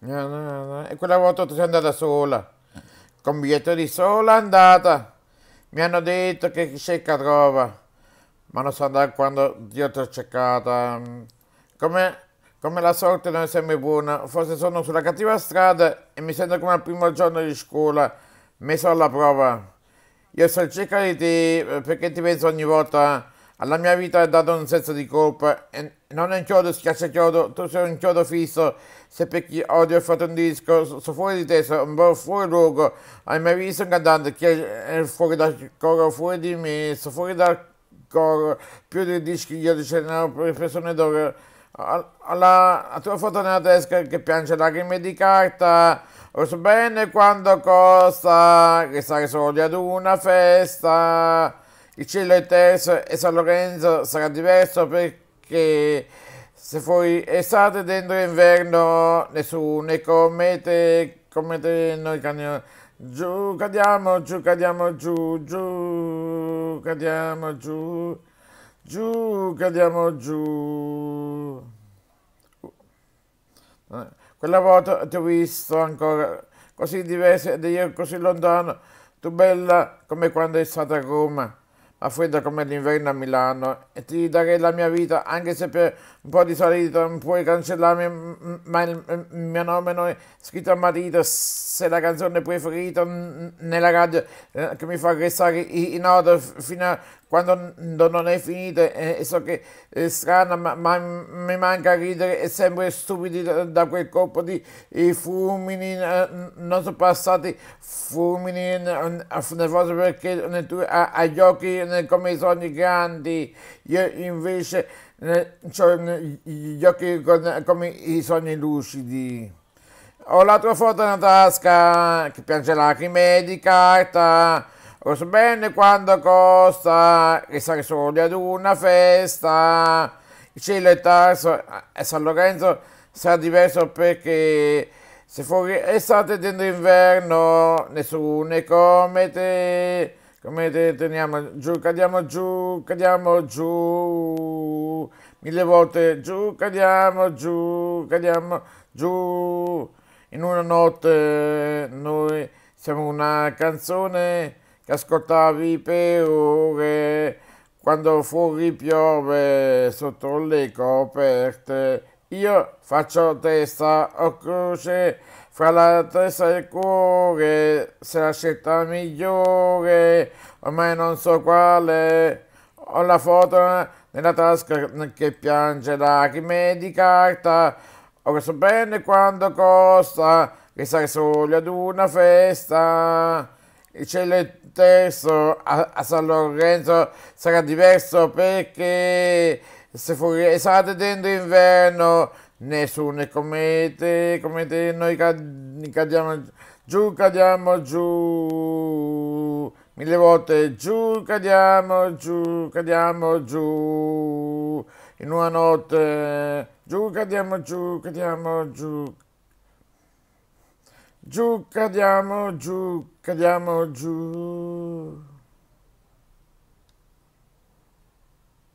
No, no, no. E quella volta tu sei andata sola, con biglietto di sola andata. Mi hanno detto che chi cerca trova, ma non so da quando Dio ti ho cercata. Come, come la sorte non è sempre buona, forse sono sulla cattiva strada e mi sento come al primo giorno di scuola, messo alla prova. Io sto cercando di te eh, perché ti penso ogni volta, alla mia vita è dato un senso di colpa e, non è un chiodo, schiaccia chiodo, tu sei un chiodo fisso. Se perché odio ho fatto un disco, sono so fuori di testa, un po' fuori luogo. Hai mai visto un cantante che è fuori dal coro, fuori di me, sono fuori dal coro, più di dischi io dicevo, persone d'oro. Alla, la tua foto nella tesca che piange lacrime di carta, lo so bene quanto costa, che stare soli ad una festa. Il cielo è teso e San Lorenzo sarà diverso perché che se fuori estate, dentro inverno, nessuno come te, come te noi caniamo. Giù, cadiamo, giù, cadiamo, giù, giù, cadiamo, giù, giù, cadiamo, giù. Quella volta ti ho visto ancora così diversa ed io così lontano, tu bella come quando è stata a Roma a freddo come l'inverno a Milano e ti darei la mia vita anche se per un po' di solito puoi cancellarmi ma il mio nome non è scritto a marito se la canzone preferita nella radio eh, che mi fa restare in auto fino a quando non è finita e so che è strana ma, mi manca ridere e sempre stupidi da quel colpo di fulmini eh, non sono passati fulmini nervosi perché tu agli occhi eh, come i sogni grandi, io invece ho eh, cioè, gli occhi come i sogni lucidi. Ho la tua foto nella tasca che piange lacrime di carta. Lo so bene quando costa che stare soli ad una festa. Il cielo è tarso e eh, San Lorenzo sarà diverso perché se fuori estate dentro inverno nessuno è come te come teniamo giù, cadiamo giù, cadiamo giù, mille volte giù, cadiamo giù, cadiamo giù. In una notte noi siamo una canzone che ascoltavi per ore, quando fuori piove sotto le coperte io faccio testa o croce fra la testa e il cuore, se la scelta migliore, ormai non so quale. Ho la foto nella tasca che piange lacrime di carta. Ho questo bene quanto costa, risale solo ad una festa. Il cielo è terzo a, a San Lorenzo sarà diverso perché se fuori estate dentro inverno, nessuno come te, come te, noi cad cadiamo giù, cadiamo giù, mille volte giù, cadiamo giù, cadiamo giù, in una notte giù, cadiamo giù, cadiamo giù. Giù cadiamo, giù cadiamo, giù.